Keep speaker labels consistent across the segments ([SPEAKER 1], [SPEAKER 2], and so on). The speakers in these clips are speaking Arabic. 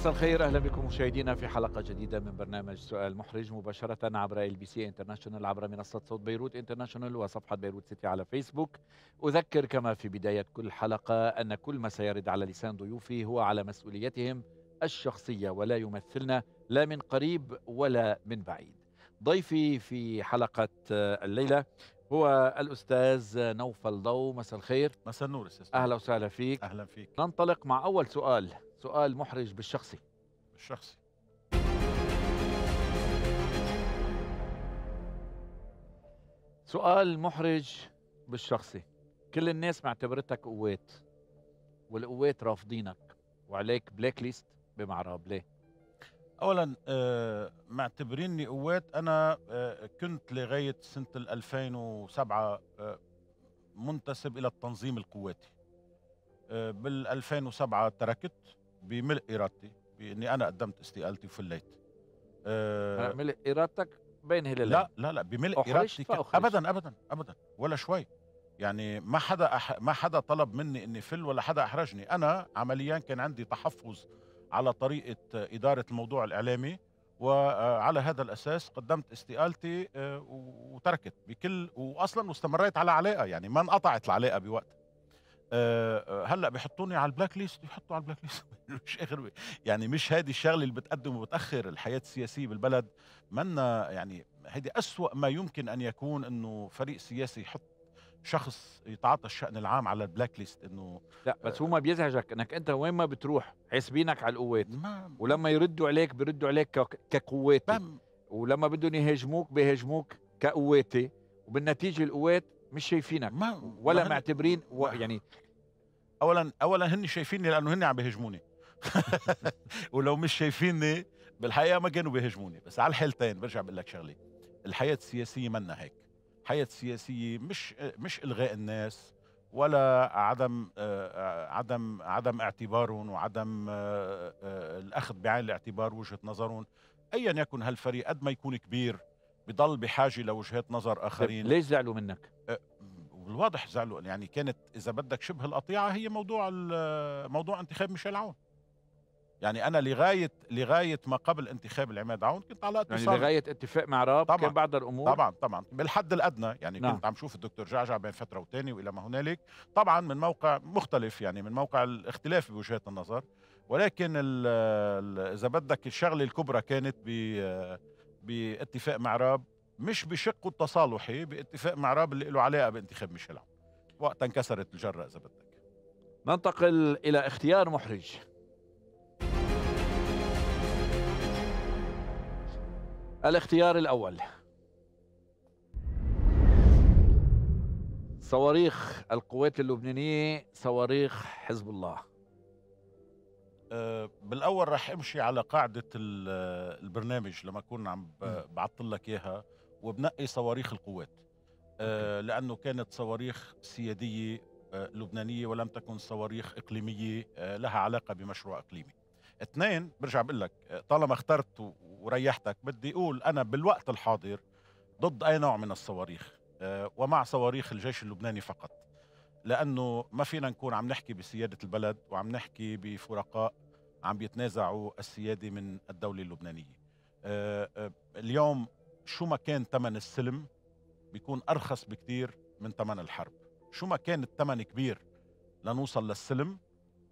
[SPEAKER 1] مساء الخير اهلا بكم مشاهدينا في حلقه جديده من برنامج سؤال محرج مباشره عبر ال بي سي انترناشونال عبر منصه صوت بيروت انترناشونال وصفحه بيروت سيتي على فيسبوك اذكر كما في بدايه كل حلقه ان كل ما سيرد على لسان ضيوفي هو على مسؤوليتهم الشخصيه ولا يمثلنا لا من قريب ولا من بعيد ضيفي في حلقه الليله هو الاستاذ نوفل ضو مساء الخير مساء النور استاذ اهلا وسهلا فيك اهلا فيك ننطلق مع اول سؤال سؤال محرج بالشخصي بالشخصي سؤال محرج بالشخصي كل الناس معتبرتك قوات والقوات رافضينك وعليك بلاك ليست بمعرب ليه اولا آه
[SPEAKER 2] معتبريني قوات انا آه كنت لغايه سنه 2007 آه منتسب الى التنظيم القواتي آه، بال 2007 تركت بملء ارادتي باني انا قدمت استقالتي وفليت أه
[SPEAKER 1] ملء ارادتك بين هلالين لا لا لا بملء ارادتي
[SPEAKER 2] ابدا ابدا ابدا ولا شوي يعني ما حدا أح... ما حدا طلب مني اني فل ولا حدا احرجني انا عمليا كان عندي تحفظ على طريقه اداره الموضوع الاعلامي وعلى هذا الاساس قدمت استقالتي آه، وتركت بكل واصلا واستمريت على علاقه يعني ما انقطعت العلاقه بوقت آه، آه، هلا بيحطوني على البلاك ليست بيحطوا على البلاك ليست مش اخر يعني مش هذه الشغله اللي بتقدم وبتاخر الحياه السياسيه بالبلد منا يعني هذه أسوأ ما يمكن ان يكون انه فريق سياسي يحط
[SPEAKER 1] شخص يتعاطى الشان العام على البلاك ليست انه لا بس هو ما بيزعجك انك انت وين ما بتروح حاسبينك على القوات ما ولما يردوا عليك بيردوا عليك كقواتي ولما بدهم يهاجموك بيهاجموك كقواتي وبالنتيجه القوات مش شايفينك ما ولا معتبرين و... يعني اولا اولا هن شايفيني
[SPEAKER 2] لانه هن عم بيهاجموني ولو مش شايفيني بالحقيقه ما كانوا بيهاجموني بس على الحالتين برجع بقول لك شغله الحياه السياسيه منا هيك الحياه السياسيه مش مش الغاء الناس ولا عدم آه، آه، عدم عدم اعتبارهم وعدم آه، الاخذ بعين الاعتبار وجهه نظرهم ايا يكن هالفريق قد ما يكون كبير بضل بحاجه لوجهات نظر اخرين ليش زعلوا منك؟ والواضح أه، زعلوا يعني كانت اذا بدك شبه القطيعه هي موضوع موضوع انتخاب ميشيل عون يعني انا لغايه لغايه ما قبل انتخاب العماد عون كنت على يعني اتصال يعني لغايه اتفاق مع راب طبعا كان بعض الامور طبعا طبعا بالحد الادنى يعني نعم. كنت عم شوف الدكتور جعجع بين فتره وثانيه والى ما هنالك طبعا من موقع مختلف يعني من موقع الاختلاف بوجهات النظر ولكن اذا بدك الشغله الكبرى كانت ب باتفاق مع راب مش بشقه التصالحي باتفاق مع راب اللي له علاقه بانتخاب ميشيل عون وقتها انكسرت الجره اذا بدك ننتقل الى اختيار
[SPEAKER 1] محرج الاختيار الاول صواريخ القوات اللبنانيه صواريخ حزب الله
[SPEAKER 2] آه، بالاول راح امشي على قاعده آه، البرنامج لما اكون عم بعطل لك اياها وبنقي صواريخ القوات آه، لانه كانت صواريخ سياديه لبنانيه ولم تكن صواريخ اقليميه لها علاقه بمشروع اقليمي اثنين برجع بقول لك طالما اخترت وريحتك بدي اقول انا بالوقت الحاضر ضد اي نوع من الصواريخ ومع صواريخ الجيش اللبناني فقط لانه ما فينا نكون عم نحكي بسياده البلد وعم نحكي بفرقاء عم بيتنازعوا السياده من الدوله اللبنانيه آه، آه، اليوم شو ما كان ثمن السلم بيكون ارخص بكثير من ثمن الحرب شو ما كان الثمن كبير لنوصل للسلم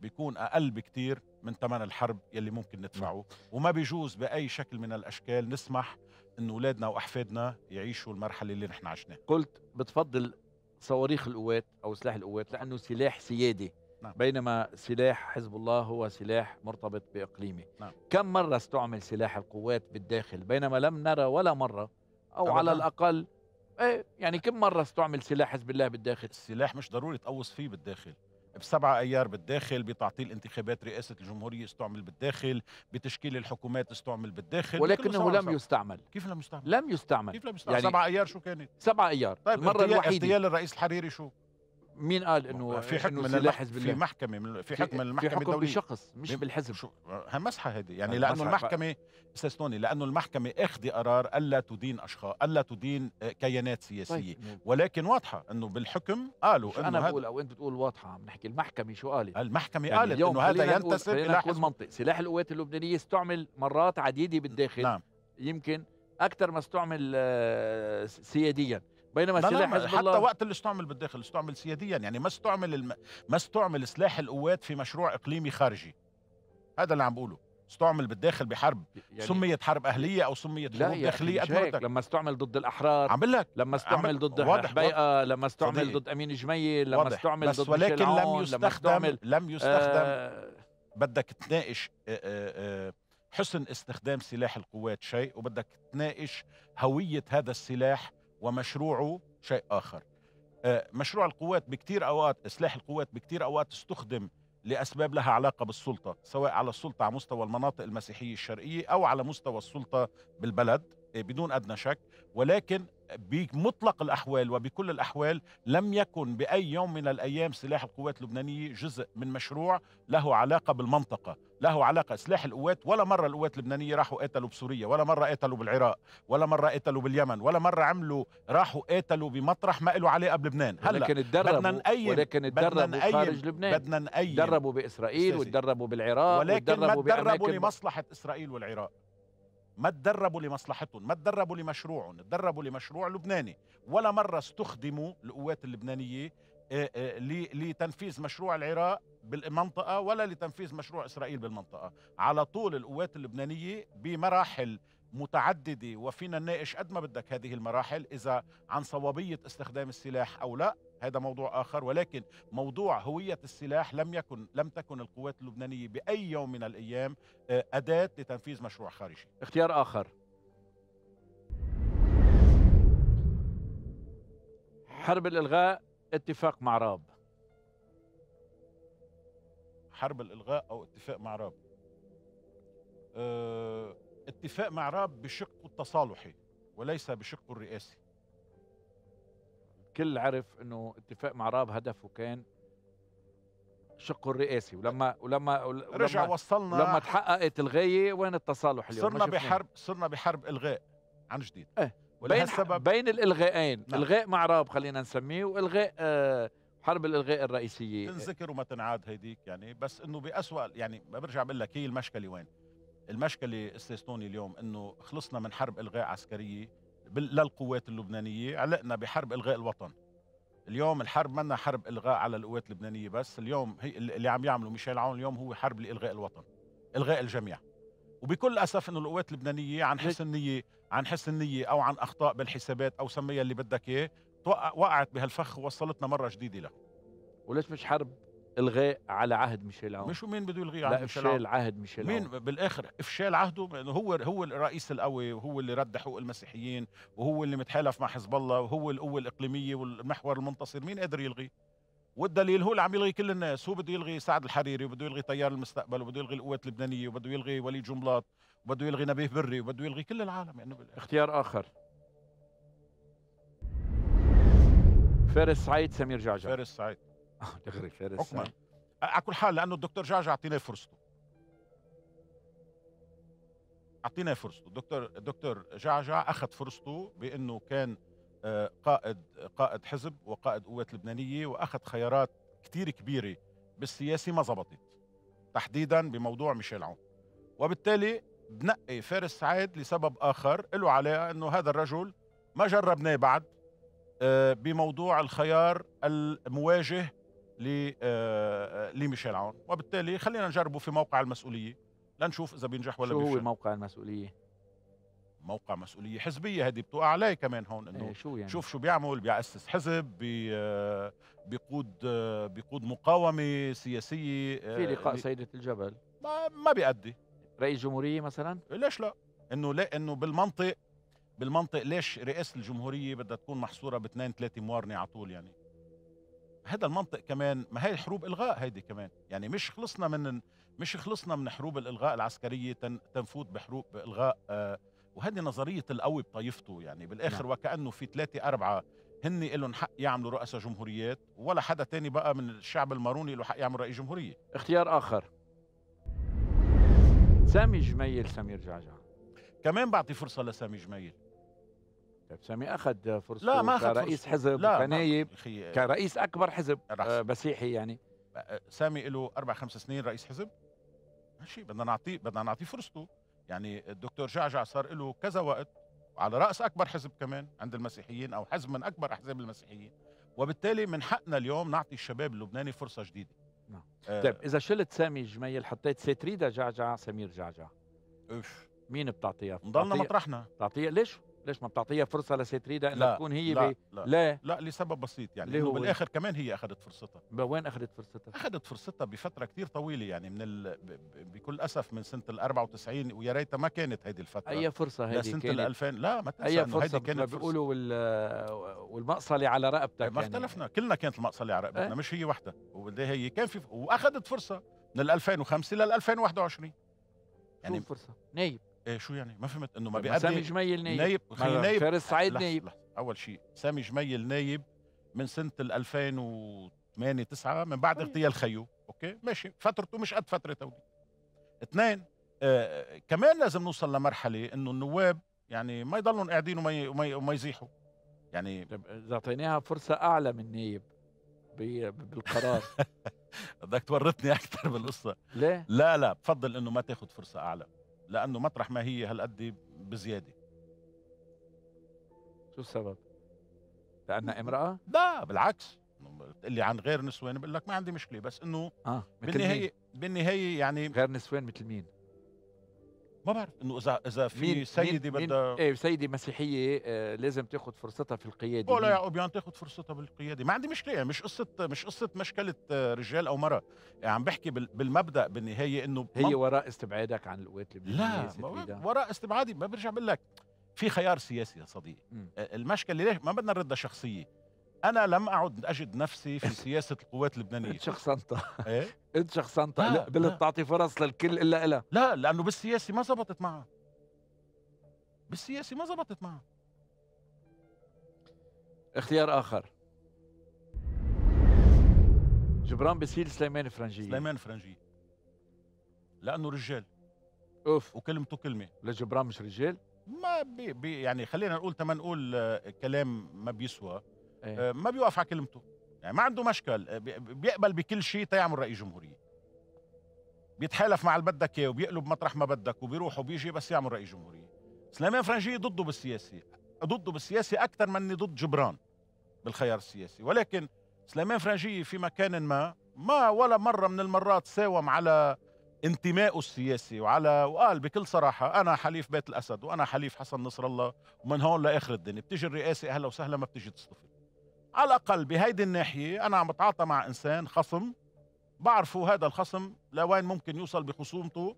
[SPEAKER 2] بيكون اقل بكثير من ثمن الحرب يلي ممكن ندفعه نعم. وما بيجوز باي شكل من الاشكال
[SPEAKER 1] نسمح انه اولادنا واحفادنا يعيشوا المرحله اللي نحن عشناها قلت بتفضل صواريخ القوات او سلاح القوات لانه سلاح سيادي نعم. بينما سلاح حزب الله هو سلاح مرتبط بإقليمه نعم. كم مرة استعمل سلاح القوات بالداخل بينما لم نرى ولا مرة أو على الأقل ايه يعني كم مرة استعمل سلاح حزب الله بالداخل السلاح مش ضروري تقوص فيه بالداخل بسبعة أيار بالداخل بتعطيل
[SPEAKER 2] انتخابات رئاسة الجمهورية استعمل بالداخل بتشكيل الحكومات استعمل بالداخل ولكنه لم سبعة.
[SPEAKER 1] يستعمل كيف لم يستعمل؟ لم يستعمل كيف لم يستعمل؟ يعني سبعة أيار شو كانت؟ سبعة أيار طيب المرة الوحيدة اغتيال الرئيس الحريري شو؟ مين قال انه في حكم من الحزب في محكمه من في حكم من المحكمه في الدوليه بشخص
[SPEAKER 2] مش بالحزب شو همسحه هذه يعني لانه المحكمه استاذ لانه المحكمه اخذ قرار الا تدين اشخاص الا تدين آه، كيانات سياسيه طيب. ولكن واضحه
[SPEAKER 1] انه بالحكم قالوا انه انا بقول او انت بتقول واضحه عم نحكي المحكمه شو قالت المحكمه يعني قالت انه هذا ينتسب الى حزب منطق سلاح القوات اللبنانيه استعمل مرات عديده بالداخل نعم يمكن اكثر ما استعمل آه، سياديا بينما لا سلاح لا حزب الله حتى وقت
[SPEAKER 2] اللي استعمل بالداخل استعمل سياديا يعني ما استعمل الم... ما استعمل سلاح القوات في مشروع اقليمي خارجي هذا اللي عم بقوله استعمل بالداخل بحرب يعني سميت حرب اهليه او سميت حروب يعني داخليه قد
[SPEAKER 1] لما استعمل ضد الاحرار عم لك لما استعمل ضد بيئه لما استعمل ضد امين جميل لما استعمل بس ضد ولكن لم يستخدم لم يستخدم آه
[SPEAKER 2] بدك تناقش آه، آه، آه، حسن استخدام سلاح القوات شيء وبدك تناقش هويه هذا السلاح ومشروعه شيء آخر آه، مشروع القوات بكتير أوقات إسلاح القوات بكتير أوقات استخدم لأسباب لها علاقة بالسلطة سواء على السلطة على مستوى المناطق المسيحية الشرقية أو على مستوى السلطة بالبلد آه، بدون أدنى شك ولكن بمطلق الأحوال وبكل الأحوال لم يكن بأي يوم من الأيام سلاح القوات اللبنانية جزء من مشروع له علاقة بالمنطقة له علاقة سلاح القوات ولا مرة القوات اللبنانية راحوا قتلوا بسوريا ولا مرة قتلوا بالعراق ولا مرة قتلوا باليمن ولا مرة عملوا راحوا قتلوا بمطرح ما له علاقة بلبنان هلا ولكن بدنا نقيم ولكن تدربوا خارج لبنان بدنا نقيم تدربوا بإسرائيل وتدربوا
[SPEAKER 1] بالعراق ولكن ما تدربوا لمصلحة
[SPEAKER 2] إسرائيل والعراق ما تدربوا لمصلحتهم ما تدربوا لمشروعهم تدربوا لمشروع لبناني ولا مرة استخدموا القوات اللبنانية آه، آه، لتنفيذ مشروع العراق بالمنطقة ولا لتنفيذ مشروع إسرائيل بالمنطقة على طول القوات اللبنانية بمراحل متعددة وفينا نناقش قد ما بدك هذه المراحل إذا عن صوابية استخدام السلاح أو لا هذا موضوع آخر ولكن موضوع هوية السلاح لم يكن لم تكن القوات اللبنانية بأي يوم من الأيام آه، أداة لتنفيذ مشروع خارجي
[SPEAKER 1] اختيار آخر حرب الإلغاء اتفاق مع راب حرب الإلغاء
[SPEAKER 2] أو اتفاق مع راب آه، اتفاق مع راب بشقه
[SPEAKER 1] التصالحي وليس بشقه الرئاسي الكل عرف انه اتفاق مع راب هدفه كان شقه الرئاسي ولما ولما رجع ولما وصلنا لما تحققت الغايه وين التصالح اليوم صرنا بحرب
[SPEAKER 2] صرنا بحرب
[SPEAKER 1] الغاء عن جديد ايه بين السبب بين الالغائين نعم. الغاء مع راب خلينا نسميه والغاء آه حرب الالغاء الرئيسيه تنذكر
[SPEAKER 2] وما تنعاد هيديك يعني بس انه باسوا يعني برجع بقول لك هي المشكله وين المشكله استاذ اليوم انه خلصنا من حرب الغاء عسكريه للقوات اللبنانيه علقنا بحرب الغاء الوطن اليوم الحرب منا حرب الغاء على القوات اللبنانيه بس اليوم هي اللي عم يعمله ميشيل عون اليوم هو حرب لالغاء الوطن الغاء الجميع وبكل اسف انه القوات اللبنانيه عن حسن نيه عن حسن نيه او عن اخطاء بالحسابات او سميها اللي بدك اياه وقعت بهالفخ ووصلتنا مره جديده له وليش مش حرب الغاء على عهد ميشيل عون مش مين بده يلغي عهد ميشيل عون عهد ميشيل مين عون. بالاخر افشال عهده هو هو الرئيس القوي وهو اللي رد حقوق المسيحيين وهو اللي متحالف مع حزب الله وهو القوه الاقليميه والمحور المنتصر مين قادر يلغي والدليل هو اللي عم يلغي كل الناس هو بده يلغي سعد الحريري وبده يلغي تيار المستقبل وبده يلغي القوات اللبنانيه وبده يلغي وليد جملاط وبده يلغي نبيه بري وبده يلغي كل العالم يعني بالآخر.
[SPEAKER 1] اختيار اخر فارس سعيد سمير جعجع فارس سعيد دغري آه، فارس حكما آه.
[SPEAKER 2] على كل حال لانه الدكتور جعجع اعطينا فرصته اعطينا فرصته الدكتور الدكتور جعجع اخذ فرصته بانه كان آه، قائد قائد حزب وقائد قوات لبنانيه واخذ خيارات كثير كبيره بالسياسه ما زبطت تحديدا بموضوع ميشيل عون وبالتالي بنقي فارس سعيد لسبب اخر له علاقه انه هذا الرجل ما جربناه بعد بموضوع الخيار المواجه آه، آه، لميشيل عون وبالتالي خلينا نجربه في موقع المسؤوليه لنشوف اذا بينجح ولا شو بيفشل. هو
[SPEAKER 1] موقع المسؤوليه
[SPEAKER 2] موقع مسؤوليه حزبيه هذه بتوقع عليه كمان هون انه ايه شو يعني؟ شوف شو بيعمل بيأسس حزب بي آه، بيقود بيقود مقاومه سياسيه في لقاء لي... سيده الجبل ما ما بيأدي رئيس جمهوريه مثلا ليش لا انه لا انه بالمنطق بالمنطق ليش رئاسه الجمهوريه بدها تكون محصوره باثنين ثلاثه موارنه على طول يعني هذا المنطق كمان ما هي الحروب الغاء هيدي كمان يعني مش خلصنا من مش خلصنا من حروب الالغاء العسكريه تنفوت بحروب الغاء آه، وهذه نظريه القوي بطائفته يعني بالاخر نعم. وكانه في ثلاثه اربعه هن لهم حق يعملوا رؤساء جمهوريات ولا حدا تاني بقى من الشعب الماروني له حق يعمل رئيس جمهوريه اختيار اخر سامي جميل سمير جعجع كمان بعطي فرصه لسامي جميل طيب سامي اخذ فرصه لا ما أخذ كرئيس فرصة. حزب لا كنايب
[SPEAKER 1] آه، كرئيس
[SPEAKER 2] اكبر حزب آه، مسيحي يعني آه، سامي له اربع خمس سنين رئيس حزب ماشي بدنا نعطيه بدنا نعطيه فرصته يعني الدكتور جعجع صار له كذا وقت وعلى راس اكبر حزب كمان عند المسيحيين او حزب من اكبر احزاب المسيحيين
[SPEAKER 1] وبالتالي من حقنا اليوم نعطي الشباب اللبناني فرصه جديده نعم آه طيب اذا شلت سامي جميل حطيت ستريدا جعجع سمير جعجع اوف مين بتعطيها؟ نضلنا مطرحنا بتعطيها ليش؟ ليش ما بتعطيها فرصه لستريدا انها تكون هي لا, بي... لا لا لا لسبب بسيط يعني ليه هو بالاخر
[SPEAKER 2] إيه؟ كمان هي اخذت فرصتها وين اخذت فرصتها؟ اخذت فرصتها بفتره كثير طويله يعني من ال... بكل اسف من سنه ال 94 ويا ريتها ما كانت هيدي الفتره اي فرصه هيدي لسنه ال 2000 لا ما تنسى اي فرصه كانت ما
[SPEAKER 1] بيقولوا وال... والمقصله على رقبتك ما يعني. اختلفنا
[SPEAKER 2] يعني. كلنا كانت المقصله على رقبتنا أه؟ مش هي وحده هي كان في واخذت فرصه من ال 2005 لل 2021 يعني فرصه نايب إيه شو يعني ما فهمت انه ما طيب، بيقدم سامي جميل نايب نايب خلي نايب فارس سعيد نايب لحظة. اول شيء سامي جميل نايب من سنه ال 2008 9 من بعد طيب. اغتيال خيو اوكي ماشي فترته مش قد فتره تو اثنين آه كمان لازم نوصل لمرحله انه النواب يعني ما يضلوا قاعدين وما وما, وما يزيحوا يعني طيب، اذا اعطيناها فرصه اعلى من نايب بالقرار بدك تورطني اكثر بالقصه ليه؟ لا لا بفضل انه ما تاخذ فرصه اعلى لانه مطرح ما هي هالقد بزياده شو السبب؟ لانها امراه؟ لا بالعكس تقول لي عن غير نسوان بقول لك ما عندي مشكله بس انه آه بالنهايه بالنهايه
[SPEAKER 1] يعني غير نسوان مثل مين؟ ما بعرف انه اذا اذا في سيده بدها ايه سيده مسيحيه آه لازم تاخذ فرصتها في القياده ولا يا
[SPEAKER 2] اوبيان تاخذ فرصتها بالقياده ما عندي مشكله يعني مش قصه مش قصه مشكله آه، رجال او مرأة يعني عم بحكي بالمبدا بالنهايه انه هي وراء استبعادك عن القوات اللبنانيه لا وراء استبعادي ما برجع بقول لك في خيار سياسي يا صديقي آه، المشكله ليش ما بدنا نردها شخصيه انا لم اعد اجد نفسي في سياسه القوات اللبنانيه انت شخصنتها ايه انت شخصنتها لا بل تعطي فرص للكل الا الا لا لانه بالسياسي ما زبطت معها بالسياسي ما زبطت معها
[SPEAKER 1] اختيار اخر جبران بسيل سليمان فرنجي سليمان فرنجي لانه رجال اوف وكلمته كلمه لجبران مش رجال
[SPEAKER 2] ما بي بي يعني خلينا نقول تما نقول آه، كلام ما بيسوى إيه. آه، ما بيوقف على كلمته يعني ما عنده مشكل آه، بيقبل بكل شيء تيعمل رئيس جمهوريه بيتحالف مع اللي بدك اياه وبيقلب مطرح ما بدك وبيروح وبيجي بس يعمل رئيس جمهوريه سليمان فرنجي ضده بالسياسي ضده بالسياسي اكثر مني ضد جبران بالخيار السياسي ولكن سليمان فرنجي في مكان ما ما ولا مره من المرات ساوم على انتمائه السياسي وعلى وقال بكل صراحه انا حليف بيت الاسد وانا حليف حسن نصر الله ومن هون لاخر الدنيا بتيجي الرئاسه اهلا وسهلا ما بتيجي تصطفل على الاقل بهيدي الناحيه انا عم بتعاطى مع انسان خصم بعرفه هذا الخصم لوين ممكن يوصل بخصومته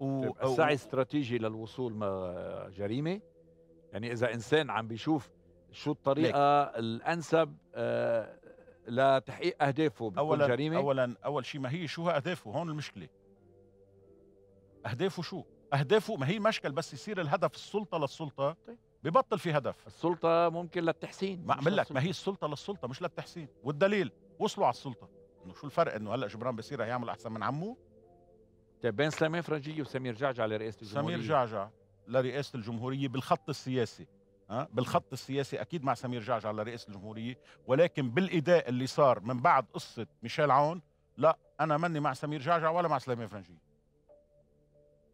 [SPEAKER 2] طيب، و... السعي
[SPEAKER 1] استراتيجي للوصول ما جريمه يعني اذا انسان عم بيشوف شو الطريقه ليك. الانسب آه، لتحقيق اهدافه اولا جريمه اولا
[SPEAKER 2] اول شيء ما هي شو اهدافه هون المشكله اهدافه شو اهدافه ما هي مشكل بس يصير الهدف السلطه للسلطه طيب. ببطل في هدف السلطه ممكن للتحسين ما اعمل لك ما هي السلطه للسلطه مش للتحسين والدليل وصلوا على السلطه انه شو الفرق انه هلا جبران بصير هيعمل احسن من عمه
[SPEAKER 1] طيب بين سليمان فرنجي وسمير جعجع لرئاسه الجمهوريه سمير جعجع
[SPEAKER 2] لرئاسه الجمهوريه بالخط السياسي ها بالخط السياسي اكيد مع سمير جعجع لرئاسه الجمهوريه ولكن بالاداء اللي صار من بعد قصه ميشيل عون لا انا ماني مع سمير جعجع ولا مع سليمان فرنجيه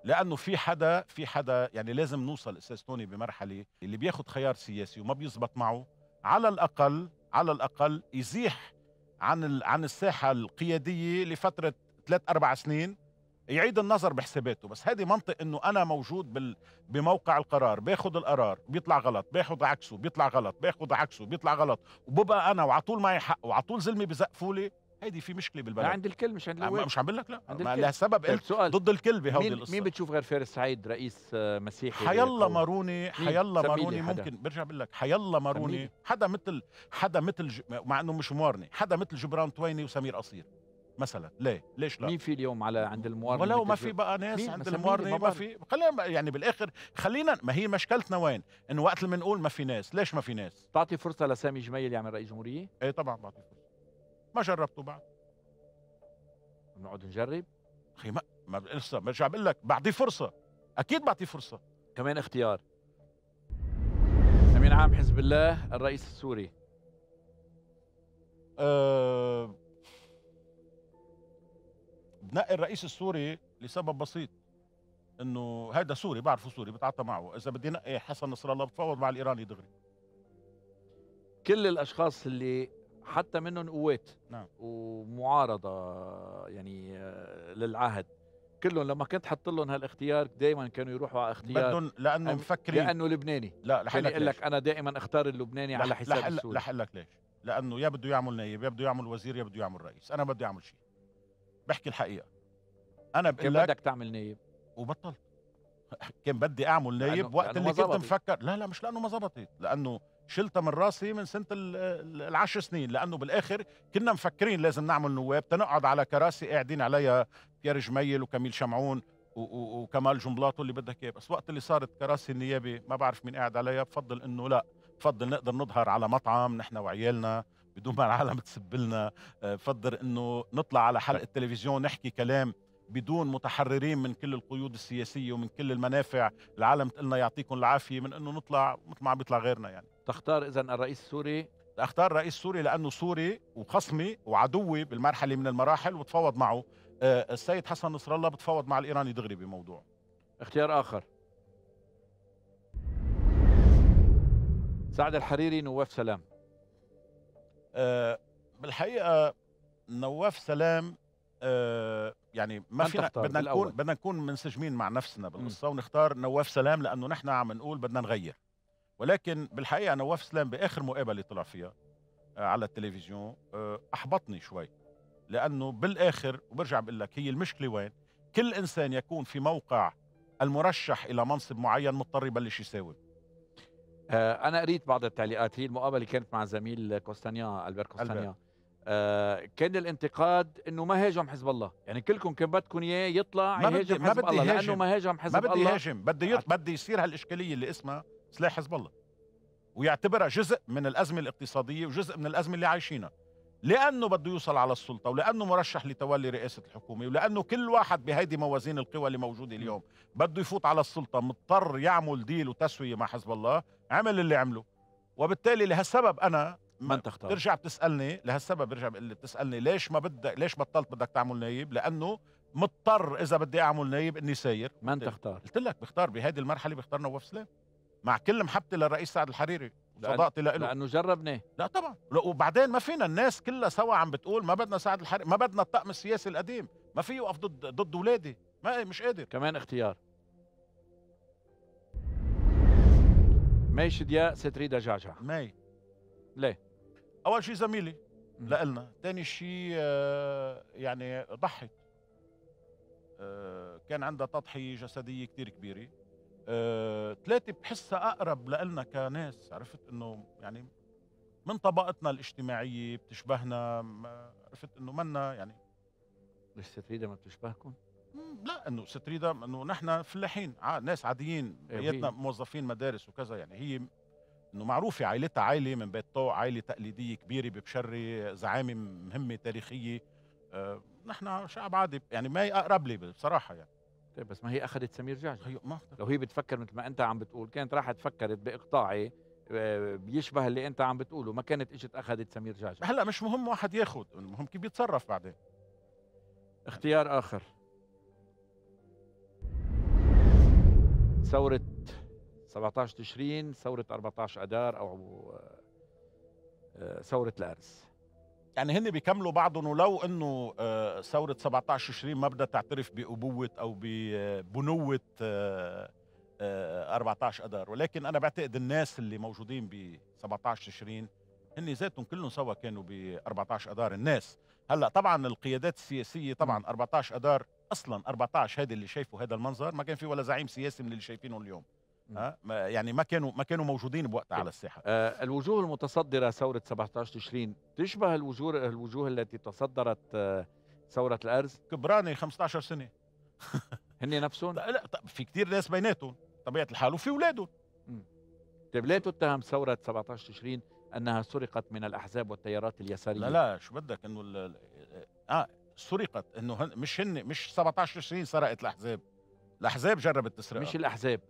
[SPEAKER 2] لانه في حدا في حدا يعني لازم نوصل استاذ توني بمرحله اللي بياخذ خيار سياسي وما بيزبط معه على الاقل على الاقل يزيح عن عن الساحه القياديه لفتره ثلاث اربع سنين يعيد النظر بحساباته بس هذه منطق انه انا موجود بال... بموقع القرار باخذ القرار بيطلع غلط باخذ عكسه بيطلع غلط باخذ عكسه بيطلع غلط وببقى انا وعطول معي حق وعطول زلمه بزقفولي هيدي في مشكله بالبلد لا عند الكل مش عند الوقت. مش عم بقول لك لا عند ما لها سبب السؤال
[SPEAKER 1] طيب، ضد الكل بهودي القصه مين بتشوف غير فارس سعيد رئيس آه، مسيحي حيالله ماروني حيالله ماروني ممكن
[SPEAKER 2] برجع بقول لك حيالله ماروني حدا مثل حدا مثل ج... مع انه مش موارني حدا مثل جبران تويني وسمير قصير مثلا
[SPEAKER 1] ليه ليش لا مين في اليوم على عند الموارنه ولو ما في بقى ناس عند الموارنه ما في
[SPEAKER 2] خلينا يعني بالاخر خلينا ما هي مشكلتنا وين انه وقت اللي بنقول ما في ناس ليش ما في ناس بتعطي فرصه لسامي جميل يعمل رئيس جمهوريه ايه طبعا بعطي فرصه ما جربته بعد بنقعد نجرب اخي ما
[SPEAKER 1] ما لسه مش عم لك بعطيه فرصه اكيد بعطيه فرصه كمان اختيار امين عام حزب الله الرئيس السوري أه... بنقي الرئيس السوري
[SPEAKER 2] لسبب بسيط انه هذا سوري بعرفه سوري بتعاطى معه اذا بدي نقي حسن نصر الله بتفاوض مع الايراني دغري
[SPEAKER 1] كل الاشخاص اللي حتى منهم قوات نعم. ومعارضه يعني للعهد كلهم لما كنت حط لهم هالاختيار دائما كانوا يروحوا على اختيار بدهم لانه مفكرين لانه لبناني لا لحلك يقول لك انا دائما اختار اللبناني على حساب لحل السوري
[SPEAKER 2] لك ليش؟ لانه يا بده يعمل نايب يا بده يعمل وزير يا بده يعمل رئيس انا بدي اعمل شيء بحكي الحقيقه انا بقول لك بدك تعمل نايب وبطلت كان بدي
[SPEAKER 1] اعمل نايب وقت اللي كنت مفكر
[SPEAKER 2] لا لا مش لانه ما زبطت لانه شلتها من راسي من سنه العشر سنين لانه بالاخر كنا مفكرين لازم نعمل نواب تنقعد على كراسي قاعدين عليها بيير جميل وكميل شمعون وكمال جنبلاط واللي بدك اياه بس وقت اللي صارت كراسي النيابه ما بعرف مين قاعد عليها بفضل انه لا بفضل نقدر نظهر على مطعم نحن وعيالنا بدون ما العالم تسبلنا آه، بفضل انه نطلع على حلقه تلفزيون نحكي كلام بدون متحررين من كل القيود السياسيه ومن كل المنافع العالم تقلنا يعطيكم العافيه من انه نطلع مثل ما عم بيطلع غيرنا يعني تختار اذا الرئيس السوري اختار رئيس سوري لانه سوري وخصمي وعدوي بالمرحله من المراحل وتفاوض معه آه، السيد حسن نصر الله
[SPEAKER 1] بتفاوض مع الايراني دغري بموضوع اختيار اخر سعد الحريري نواف سلام أه
[SPEAKER 2] بالحقيقه نواف سلام أه يعني ما فينا بدنا نكون بدنا نكون منسجمين مع نفسنا بالقصه ونختار نواف سلام لانه نحن عم نقول بدنا نغير ولكن بالحقيقه نواف سلام باخر مقابله اللي طلع فيها آه، على التلفزيون آه، احبطني شوي لانه بالاخر وبرجع بقول لك هي المشكله وين كل انسان يكون في موقع المرشح الى منصب معين مضطر يبلش يساوم
[SPEAKER 1] آه، انا قريت بعض التعليقات هي المقابله كانت مع زميل كوستانيا البير كوستانيا آه كان الانتقاد انه ما هاجم حزب الله يعني كلكم كان بدكم اياه يطلع ما يهاجم بدي حزب ما بدي الله هاجم. لانه ما هاجم حزب ما بدي الله هاجم بدي يط... بدي يصير هالاشكاليه اللي اسمها
[SPEAKER 2] سلاح حزب الله ويعتبرها جزء من الأزمة الاقتصادية وجزء من الأزمة اللي عايشينها لأنه بده يوصل على السلطة ولأنه مرشح لتولي رئاسة الحكومة ولأنه كل واحد بهيدي موازين القوى اللي موجودة اليوم بده يفوت على السلطة مضطر يعمل ديل وتسوية مع حزب الله عمل اللي عمله وبالتالي لهالسبب أنا ما انت اختار بتسالني لهالسبب برجع بتسالني ليش ما بدك ليش بطلت بدك تعمل نايب لانه مضطر اذا بدي اعمل نايب اني ساير ما انت اختار قلت لك بختار بهذه المرحله بختار نواف سلام مع كل محبتي للرئيس سعد الحريري صداقتي له لانه جربناه لا طبعا لا وبعدين ما فينا الناس كلها سوا عم بتقول ما بدنا سعد الحريري ما بدنا الطقم السياسي القديم ما فيه يوقف ضد ضد اولادي
[SPEAKER 1] ما مش قادر كمان اختيار ماي شدياء ستريدا جعجع ماي ليه؟ اول شيء زميلي
[SPEAKER 2] لإلنا ثاني شيء آه، يعني ضحت آه، كان عندها تضحيه جسديه كثير كبيره ثلاثة آه، بحسها أقرب لإلنا كناس عرفت إنه يعني من طبقتنا الاجتماعية بتشبهنا عرفت إنه منا يعني مش ستريدا ما بتشبهكم؟ لا انه ستريدا انه نحن فلاحين ناس عاديين إيه، بيتنا موظفين مدارس وكذا يعني هي انه معروفه عائلتها عائله من بيت طوع عائله تقليديه كبيره ببشري زعامه مهمه تاريخيه آه، نحن شعب عادي يعني ما اقرب لي بصراحه يعني
[SPEAKER 1] طيب بس ما هي اخذت سمير جعجع لو هي بتفكر مثل ما انت عم بتقول كانت راحت فكرت باقطاعي آه، بيشبه اللي انت عم بتقوله ما كانت اجت اخذت سمير جعجع هلا مش مهم واحد ياخذ المهم كيف بيتصرف بعدين اختيار اخر ثورة 17 تشرين ثورة 14 أدار أو آه، آه، ثورة الأرز
[SPEAKER 2] يعني هن بيكملوا بعضهم ولو انه آه، ثوره 17 تشرين ما بدها تعترف بابوه او ببنوه 14 اذار ولكن انا بعتقد الناس اللي موجودين ب 17 تشرين هن ذاتهم كلهم سوا كانوا ب 14 اذار الناس هلا طبعا القيادات السياسيه طبعا 14 اذار اصلا 14 هذا اللي شايفوا هذا المنظر ما كان في ولا زعيم سياسي من اللي شايفينه اليوم أه؟ يعني ما كانوا ما كانوا موجودين بوقتها على الساحه
[SPEAKER 1] أه الوجوه المتصدره ثوره 17 تشرين تشبه الوجوه الوجوه التي تصدرت أه ثوره الارز كبراني 15 سنه هن نفسهم لا في كثير ناس بيناتهم طبيعه الحال وفي اولادهم طيب ليه تتهم ثوره 17 تشرين انها سرقت من الاحزاب والتيارات اليساريه لا لا
[SPEAKER 2] شو بدك انه ال...
[SPEAKER 1] اه سرقت انه مش هن مش 17 تشرين
[SPEAKER 2] سرقت الاحزاب
[SPEAKER 1] الاحزاب جربت تسرقها مش الاحزاب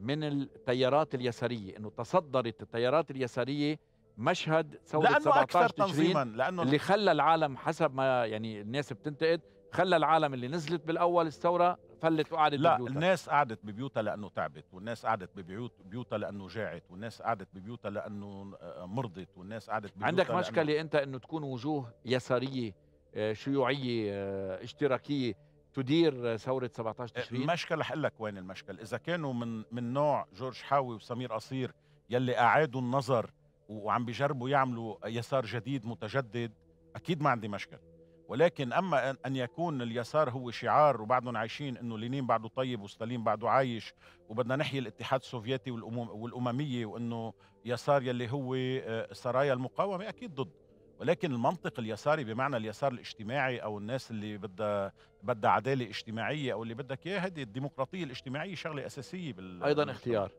[SPEAKER 1] من التيارات اليساريه انه تصدرت التيارات اليساريه مشهد ثوره 17 تشرين لأنه اللي خلى العالم حسب ما يعني الناس بتنتقد خلى العالم اللي نزلت بالاول الثوره فلت وقعدت لا ببيوتها. الناس قعدت ببيوتها لانه تعبت والناس قعدت ببيوت بيوتها
[SPEAKER 2] لانه جاعت والناس قعدت ببيوتها لانه آه، مرضت والناس قعدت ببيوتها عندك مشكله
[SPEAKER 1] انت انه تكون وجوه يساريه آه، شيوعيه آه، اشتراكيه تدير ثورة 17 آه، تشرين
[SPEAKER 2] المشكل رح لك وين المشكل إذا كانوا من من نوع جورج حاوي وسمير قصير يلي أعادوا النظر وعم بيجربوا يعملوا يسار جديد متجدد أكيد ما عندي مشكل ولكن أما أن يكون اليسار هو شعار وبعدهم عايشين أنه لينين بعده طيب وستالين بعده عايش وبدنا نحيي الاتحاد السوفيتي والأمم والأممية وأنه يسار يلي هو آه، سرايا المقاومة أكيد ضد ولكن المنطق اليساري بمعنى اليسار الاجتماعي او الناس اللي بدها بدها عداله اجتماعيه
[SPEAKER 1] او اللي بدك اياه هذه الديمقراطيه الاجتماعيه شغله اساسيه بال ايضا اختيار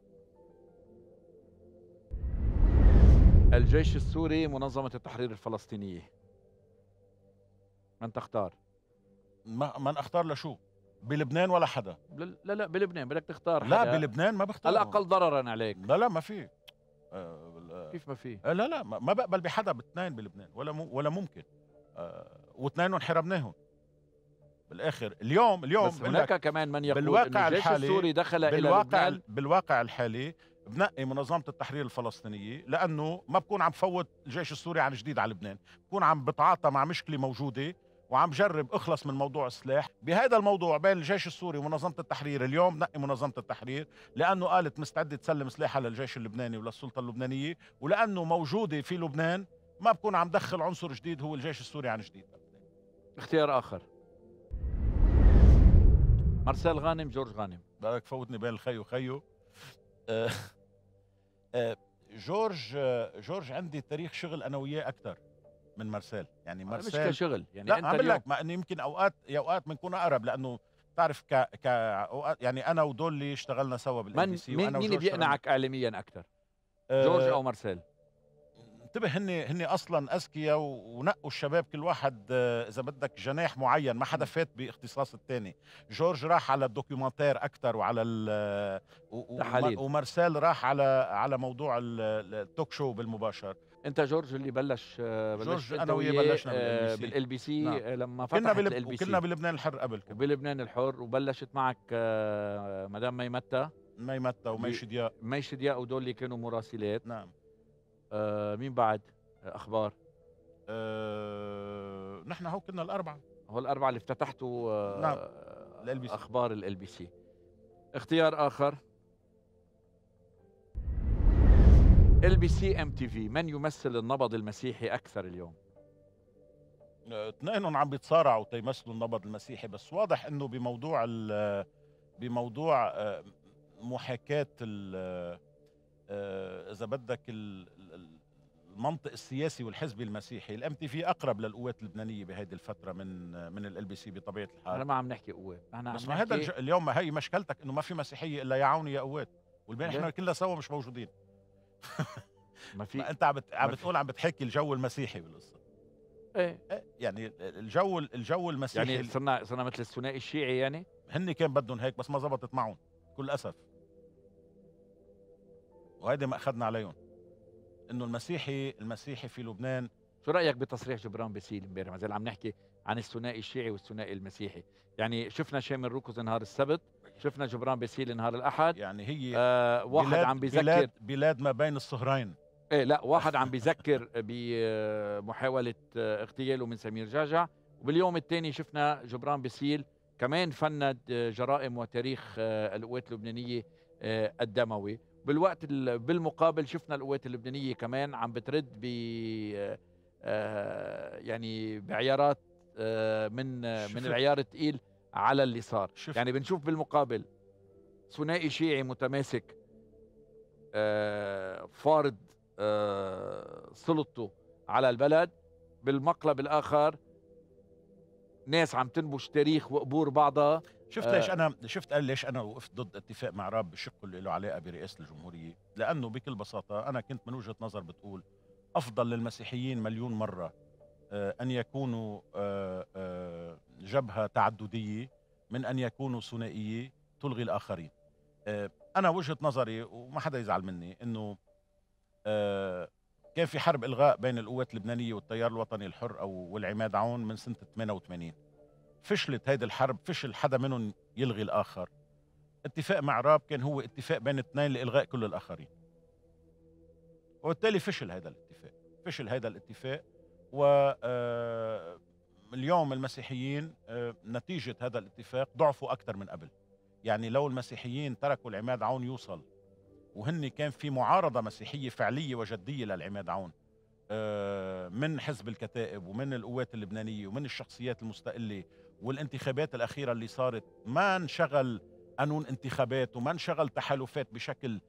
[SPEAKER 1] الجيش السوري منظمه التحرير الفلسطينيه من تختار من اختار لشو
[SPEAKER 2] بلبنان ولا حدا
[SPEAKER 1] لا لا بلبنان بدك تختار حدا لا بلبنان
[SPEAKER 2] ما بختار الاقل
[SPEAKER 1] ضررا عليك
[SPEAKER 2] لا لا ما في آه، كيف ما في لا لا ما بقبل بحدا باثنين بلبنان ولا ولا ممكن آه، واثنين حرمناهم بالاخر اليوم اليوم بس هناك كمان من يقول بالواقع الجيش الحالي السوري دخل بالواقع الى لبنان بالواقع الحالي بنقي منظمه التحرير الفلسطينيه لانه ما بكون عم فوت الجيش السوري عن جديد على لبنان بكون عم بتعاطى مع مشكله موجوده وعم جرب اخلص من موضوع السلاح بهذا الموضوع بين الجيش السوري ومنظمه التحرير اليوم نقي منظمه التحرير لانه قالت مستعده تسلم سلاحها للجيش اللبناني وللسلطه اللبنانيه ولانه موجوده في لبنان ما بكون عم دخل عنصر
[SPEAKER 1] جديد هو الجيش السوري عن جديد اختيار اخر مارسيل غانم جورج غانم بدك فوتني بين الخي وخيو أه
[SPEAKER 2] أه جورج آه، جورج عندي تاريخ شغل انا وياه اكثر من مارسيل يعني مارسيل مش كشغل يعني لا انت عم لك ما انه يمكن اوقات يا اوقات بنكون اقرب لانه بتعرف ك ك يعني انا ودول اللي اشتغلنا سوا بالام بي سي مين, مين بيقنعك
[SPEAKER 1] اعلاميا اكثر؟ آه، جورج او مارسيل؟
[SPEAKER 2] انتبه هن هن اصلا اذكياء ونقوا الشباب كل واحد آه، اذا بدك جناح معين ما حدا فات باختصاص الثاني جورج راح على الدوكيومنتير اكثر وعلى التحاليل ومارسيل راح على على موضوع التوك شو بالمباشر
[SPEAKER 1] انت جورج اللي بلش آه، جورج انا وياه بلشنا آه، بالال بي سي نعم. آه، لما فتحت بلب... بالب... بي سي كنا بلبنان الحر قبل بلبنان الحر وبلشت معك مدام مي متى مي متى ومي شدياء مي شدياء ودول اللي كانوا مراسلات نعم آه مين بعد اخبار آه نحن هو كنا الاربعه هو الاربعه اللي افتتحتوا آه نعم الال بي سي اخبار الال بي سي اختيار اخر ال بي سي ام تي في من يمثل النبض المسيحي اكثر اليوم
[SPEAKER 2] اثنينهم عم بيتصارعوا تيمثلوا النبض المسيحي بس واضح انه بموضوع بموضوع آه، محاكاه آه، آه، اذا بدك المنطق السياسي والحزبي المسيحي الام تي في اقرب للقوات اللبنانيه بهذه الفتره من من ال بي سي بطبيعه الحال انا ما عم نحكي قوات انا بس ما هذا اليوم ما هي مشكلتك انه ما في مسيحيه الا يا عوني يا قوات والبين احنا كلنا سوا مش موجودين ما في ما انت عم عم بتقول عم بتحكي الجو المسيحي بالقصه
[SPEAKER 1] ايه, إيه، يعني الجو الجو المسيحي يعني صرنا صرنا مثل الثنائي الشيعي يعني
[SPEAKER 2] هن كان بدهم هيك بس ما زبطت معهم كل اسف
[SPEAKER 1] وهيدي ما اخذنا عليهم انه المسيحي المسيحي في لبنان شو رايك بتصريح جبران باسيل امبارح ما زال عم نحكي عن الثنائي الشيعي والثنائي المسيحي يعني شفنا شامل روكوز نهار السبت يعني. شفنا جبران بيسيل نهار الاحد يعني هي آه واحد بلاد عم بيذكر بلاد,
[SPEAKER 2] بلاد ما بين الصهرين
[SPEAKER 1] ايه لا واحد عم بيذكر بمحاوله آه، اغتياله من سمير جعجع وباليوم الثاني شفنا جبران بيسيل كمان فند آه، جرائم وتاريخ آه، القوات اللبنانيه الدموي بالوقت بالمقابل شفنا القوات اللبنانيه كمان عم بترد ب يعني بعيارات من من العيار الثقيل على اللي صار شفت. يعني بنشوف بالمقابل ثنائي شيعي متماسك آه فارض آه سلطته على البلد بالمقلب الآخر ناس عم تنبش تاريخ وقبور بعضها شفت آه. ليش انا
[SPEAKER 2] شفت ليش انا وقفت ضد اتفاق مع راب بشقه اللي له علاقه برئاسه الجمهوريه لانه بكل بساطه انا كنت من وجهه نظر بتقول افضل للمسيحيين مليون مره آه، أن يكونوا آه، آه، جبهة تعددية من أن يكونوا ثنائية تلغي الآخرين أنا وجهة نظري وما حدا يزعل مني أنه كان في حرب إلغاء بين القوات اللبنانية والتيار الوطني الحر أو والعماد عون من سنة 88 فشلت هيدي الحرب فشل حدا منهم يلغي الآخر اتفاق مع راب كان هو اتفاق بين اثنين لإلغاء كل الآخرين وبالتالي فشل هذا الاتفاق فشل هذا الاتفاق و آه، اليوم المسيحيين آه، نتيجة هذا الاتفاق ضعفوا أكثر من قبل يعني لو المسيحيين تركوا العماد عون يوصل وهن كان في معارضة مسيحية فعلية وجدية للعماد عون آه، من حزب الكتائب ومن القوات اللبنانية ومن الشخصيات المستقلة والانتخابات الأخيرة اللي صارت ما انشغل قانون انتخابات وما انشغل تحالفات بشكل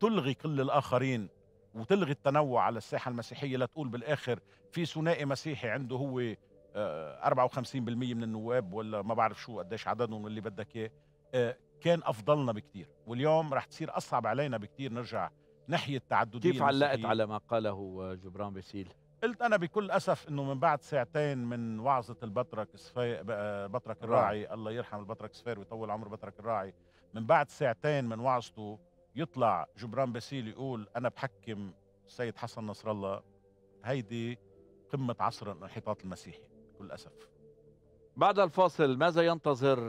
[SPEAKER 2] تلغي كل الآخرين وتلغي التنوع على الساحه المسيحيه لا تقول بالاخر في ثنائي مسيحي عنده هو 54% آه، من النواب ولا ما بعرف شو قديش عددهم اللي بدك اياه آه، كان افضلنا بكثير واليوم رح تصير اصعب علينا بكثير نرجع
[SPEAKER 1] نحيي التعدديه كيف علقت على ما قاله آه، جبران باسيل
[SPEAKER 2] قلت انا بكل اسف انه من بعد ساعتين من وعظه البطرك بطرك الراعي الله يرحم البطرك سفير ويطول عمر بطرك الراعي من بعد ساعتين من وعظته يطلع جبران باسيل يقول انا بحكم السيد حسن نصر الله هيدي قمه عصر الانحطاط المسيحي للاسف
[SPEAKER 1] بعد الفاصل ماذا ينتظر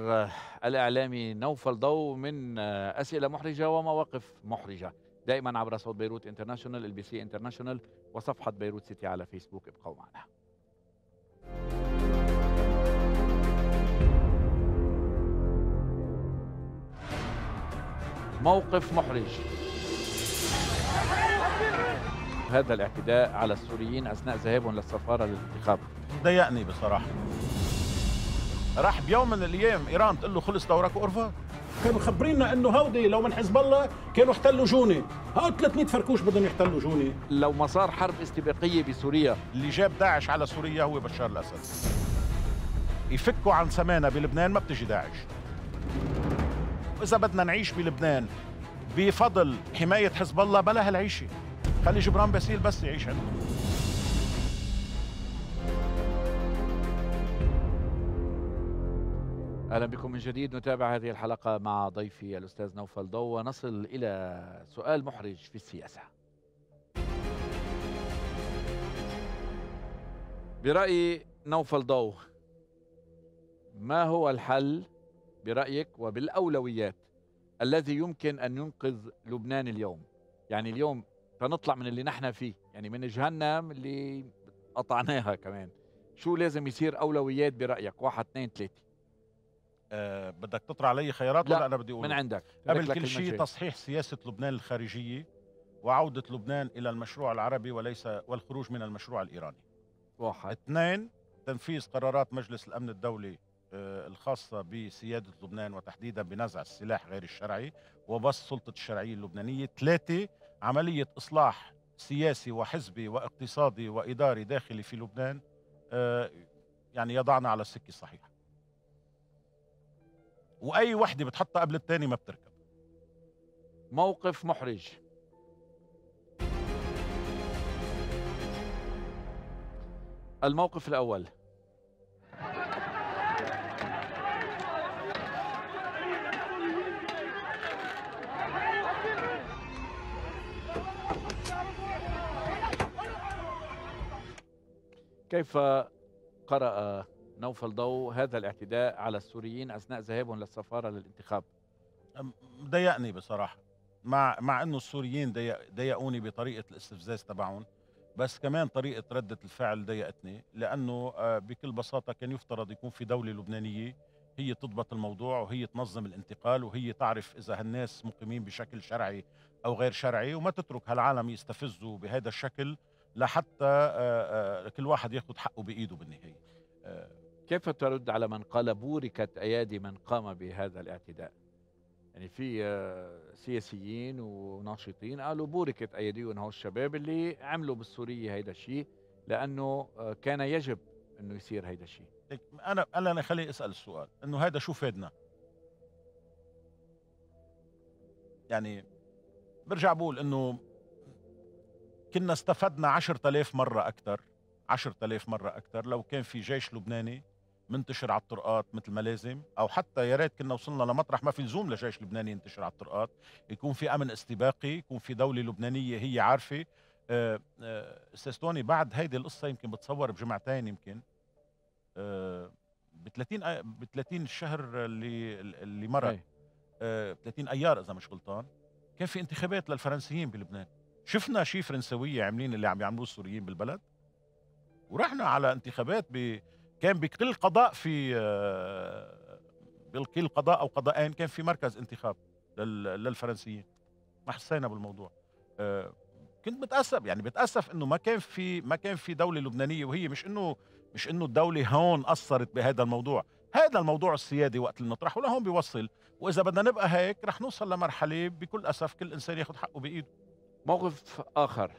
[SPEAKER 1] الاعلامي نوفل ضو من اسئله محرجه ومواقف محرجه دائما عبر صوت بيروت انترناشونال البي سي انترناشونال وصفحه بيروت سيتي على فيسبوك ابقوا معنا موقف محرج هذا الاعتداء على السوريين أثناء ذهابهم للسفارة للانتخاب
[SPEAKER 2] ضايقني بصراحة راح بيوم
[SPEAKER 1] من الايام ايران تقول له خلص
[SPEAKER 2] دورك وارفض كانوا مخبرينا انه هودي لو من حزب الله كانوا احتلوا جوني هاو 300 فركوش بدهم يحتلوا جوني
[SPEAKER 1] لو ما صار حرب استباقيه بسوريا اللي جاب داعش على سوريا
[SPEAKER 2] هو بشار الاسد يفكوا عن سمانه بلبنان ما بتجي داعش إذا بدنا نعيش بلبنان بفضل حماية حزب الله بلا هالعيشة خلي جبران باسيل بس يعيش عندنا
[SPEAKER 1] اهلا بكم من جديد نتابع هذه الحلقه مع ضيفي الاستاذ نوفل ضو ونصل الى سؤال محرج في السياسه. برايي نوفل ضو ما هو الحل برأيك وبالأولويات الذي يمكن أن ينقذ لبنان اليوم يعني اليوم فنطلع من اللي نحن فيه يعني من جهنم اللي قطعناها كمان شو لازم يصير أولويات برأيك واحد اثنين ثلاثة أه بدك تطرح علي خيارات لا ولا أنا بدي أقول من عندك قبل كل شيء
[SPEAKER 2] تصحيح سياسة لبنان الخارجية وعودة لبنان إلى المشروع العربي وليس والخروج من المشروع الإيراني واحد اثنين تنفيذ قرارات مجلس الأمن الدولي آه، الخاصة بسيادة لبنان وتحديدا بنزع السلاح غير الشرعي وبس سلطة الشرعية اللبنانية ثلاثة عملية إصلاح سياسي وحزبي واقتصادي وإداري داخلي في لبنان آه، يعني يضعنا على السكة الصحيحة وأي وحدة بتحطها قبل الثاني ما بتركب موقف محرج
[SPEAKER 1] الموقف الأول كيف قرأ نوفل ضو هذا الاعتداء على السوريين أثناء ذهابهم للسفارة للانتخاب؟
[SPEAKER 2] ضايقني بصراحة مع مع انه السوريين ضايقوني دي... بطريقه الاستفزاز تبعهم بس كمان طريقه رده الفعل ضايقتني لانه آه، بكل بساطه كان يفترض يكون في دوله لبنانيه هي تضبط الموضوع وهي تنظم الانتقال وهي تعرف اذا هالناس مقيمين بشكل شرعي او غير شرعي وما تترك هالعالم يستفزوا بهذا الشكل لحتى آه، آه، كل واحد ياخذ حقه
[SPEAKER 1] بايده بالنهايه آه. كيف ترد على من قال بوركت ايادي من قام بهذا الاعتداء يعني في سياسيين وناشطين قالوا بوركت ايديهم هو الشباب اللي عملوا بالسوريه هيدا الشيء لانه كان يجب انه يصير هيدا الشيء
[SPEAKER 2] انا انا انا خليني اسال السؤال انه هذا شو فادنا يعني برجع بقول انه كنا استفدنا 10000 مرة أكثر 10000 مرة أكثر لو كان في جيش لبناني منتشر على الطرقات مثل ما لازم او حتى يا ريت كنا وصلنا لمطرح ما في لزوم لجيش لبناني ينتشر على الطرقات يكون في امن استباقي يكون في دوله لبنانيه هي عارفه آه، آه، استاذ توني بعد هيدي القصه يمكن بتصور بجمعتين يمكن ب 30 ب 30 الشهر اللي اللي مرق 30 إيه. آه، ايار اذا مش غلطان كان في انتخابات للفرنسيين بلبنان شفنا شي فرنسويه عاملين اللي عم يعملوه السوريين بالبلد ورحنا على انتخابات ب... كان بكل قضاء في آه، بكل قضاء او قضاءين كان في مركز انتخاب لل... للفرنسيين ما حسينا بالموضوع آه، كنت متاسف يعني بتاسف انه ما كان في ما كان في دوله لبنانيه وهي مش انه مش انه الدوله هون اثرت بهذا الموضوع هذا الموضوع السيادي وقت اللي نطرحه لهون بيوصل واذا بدنا نبقى هيك رح نوصل لمرحله بكل اسف كل انسان ياخذ حقه بايده
[SPEAKER 1] موقف آخر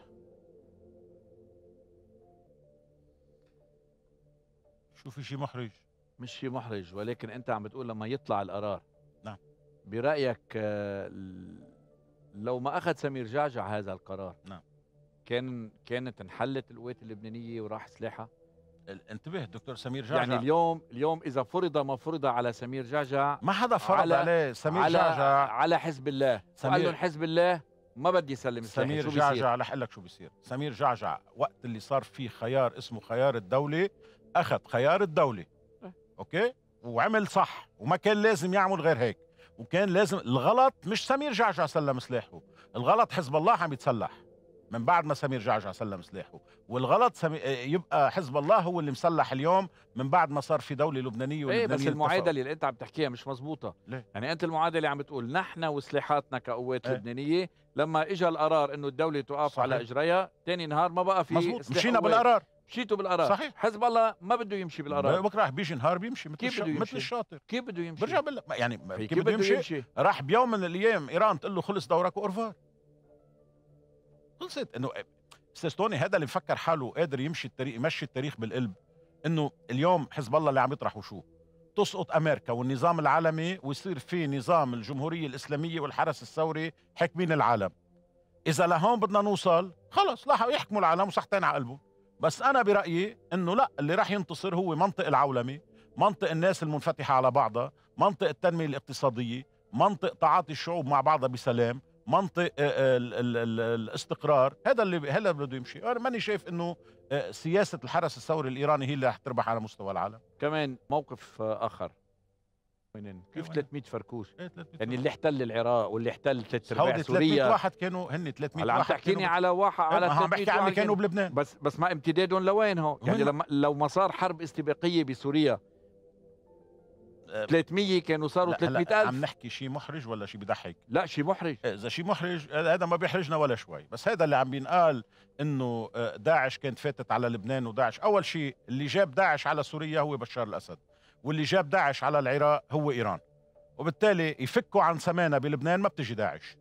[SPEAKER 2] شو في شيء محرج
[SPEAKER 1] مش شيء محرج ولكن أنت عم بتقول لما يطلع القرار نعم برأيك آه، لو ما أخذ سمير جعجع هذا القرار نعم كان كانت انحلت القوات اللبنانية وراح سلاحها انتبه دكتور سمير جعجع يعني اليوم اليوم اذا فرض ما فرض على سمير جعجع ما حدا فرض على عليه سمير على جعجع على حزب الله سمير قال لهم حزب الله ما بدي السلاح سمير جعجع رح لك شو بيصير سمير جعجع
[SPEAKER 2] وقت اللي صار في خيار اسمه خيار الدولة أخذ خيار الدولة أوكي وعمل صح وما كان لازم يعمل غير هيك وكان لازم الغلط مش سمير جعجع سلم سلاحه الغلط حزب الله عم يتسلح من بعد ما سمير جعجع سلم سلاحه والغلط سمي... آه، يبقى حزب الله هو اللي مسلح اليوم من بعد ما صار في دوله لبنانيه إيه، ولبنانيه بس المعادله
[SPEAKER 1] اللي انت عم تحكيها مش مزبوطه ليه؟ يعني انت المعادله عم بتقول نحن وسلاحاتنا كقوات إيه. لبنانيه لما اجى القرار انه الدوله توقف على اجريها ثاني نهار ما بقى في مزبوط مشينا بالقرار مشيتوا بالقرار صحيح حزب الله ما بده يمشي بالقرار بكره
[SPEAKER 2] راح بيجي نهار بيمشي مثل كيف بده يمشي؟ مثل الشاطر كيف بده يمشي؟ برجع بقول يعني كيف, كيف بده يمشي؟, يمشي؟ راح بيوم من الايام ايران تقول له خلص دورك وارفار خلصت انه سيستوني هذا اللي مفكر حاله قادر يمشي التاريخ يمشي التاريخ بالقلب انه اليوم حزب الله اللي عم يطرحه شو تسقط امريكا والنظام العالمي ويصير في نظام الجمهوريه الاسلاميه والحرس الثوري حاكمين العالم اذا لهون بدنا نوصل خلص لا يحكموا العالم وصحتين على قلبه بس انا برايي انه لا اللي راح ينتصر هو منطق العولمه منطق الناس المنفتحه على بعضها منطق التنميه الاقتصاديه منطق تعاطي الشعوب مع بعضها بسلام منطق آه، آه، الاستقرار هذا اللي هلا بده يمشي انا ماني شايف انه آه، سياسه الحرس الثوري الايراني هي
[SPEAKER 1] اللي رح تربح على مستوى العالم كمان موقف اخر وينين كيف 300 فركوش إيه 300 يعني اللي احتل العراق واللي احتل ثلاث ارباع سوريا 300 واحد كانوا هن 300 واحد عم تحكيني على واحد على 300 إيه، عم بحكي عن اللي كانوا بلبنان بس بس ما امتدادهم لوين هو يعني لما لو ما صار حرب استباقيه بسوريا 300 كانوا صاروا 300000 عم
[SPEAKER 2] نحكي شيء محرج ولا شيء بضحك لا شيء محرج إيه، اذا شيء محرج هذا ما بيحرجنا ولا شوي بس هذا اللي عم بينقال انه آه، داعش كانت فاتت على لبنان وداعش اول شيء اللي جاب داعش على سوريا هو بشار الاسد واللي جاب داعش على العراق هو ايران وبالتالي يفكوا عن سمانه بلبنان ما بتجي داعش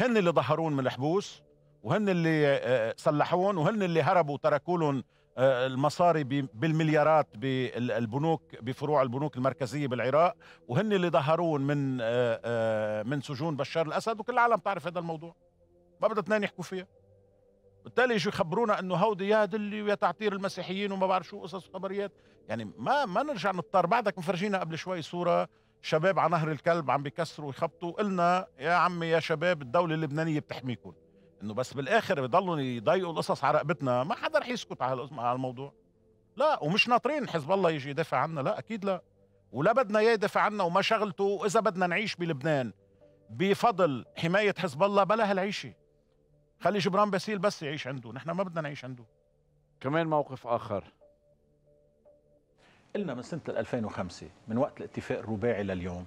[SPEAKER 2] هن اللي ظهرون من الحبوس وهن اللي آه، آه، صلحوهم وهن اللي هربوا وتركوا لهم آه، المصاري بالمليارات بالبنوك بفروع البنوك المركزيه بالعراق وهن اللي ظهرون من آه، آه، من سجون بشار الاسد وكل العالم تعرف هذا الموضوع ما بدها اثنين يحكوا فيها بالتالي يجوا يخبرونا انه هودي يا دلي ويا تعطير المسيحيين وما بعرف شو قصص وخبريات يعني ما ما نرجع نضطر بعدك مفرجينا قبل شوي صوره شباب على نهر الكلب عم بكسروا ويخبطوا قلنا يا عمي يا شباب الدوله اللبنانيه بتحميكم انه بس بالاخر بضلوا يضيقوا القصص على رقبتنا ما حدا رح يسكت على على الموضوع لا ومش ناطرين حزب الله يجي يدافع عنا لا اكيد لا ولا بدنا اياه يدافع عنا وما شغلته واذا بدنا نعيش بلبنان بفضل حمايه حزب الله بلا هالعيشه خلي جبران باسيل بس يعيش عنده نحن ما بدنا نعيش عنده
[SPEAKER 1] كمان موقف اخر
[SPEAKER 2] قلنا من سنه 2005 من وقت الاتفاق الرباعي لليوم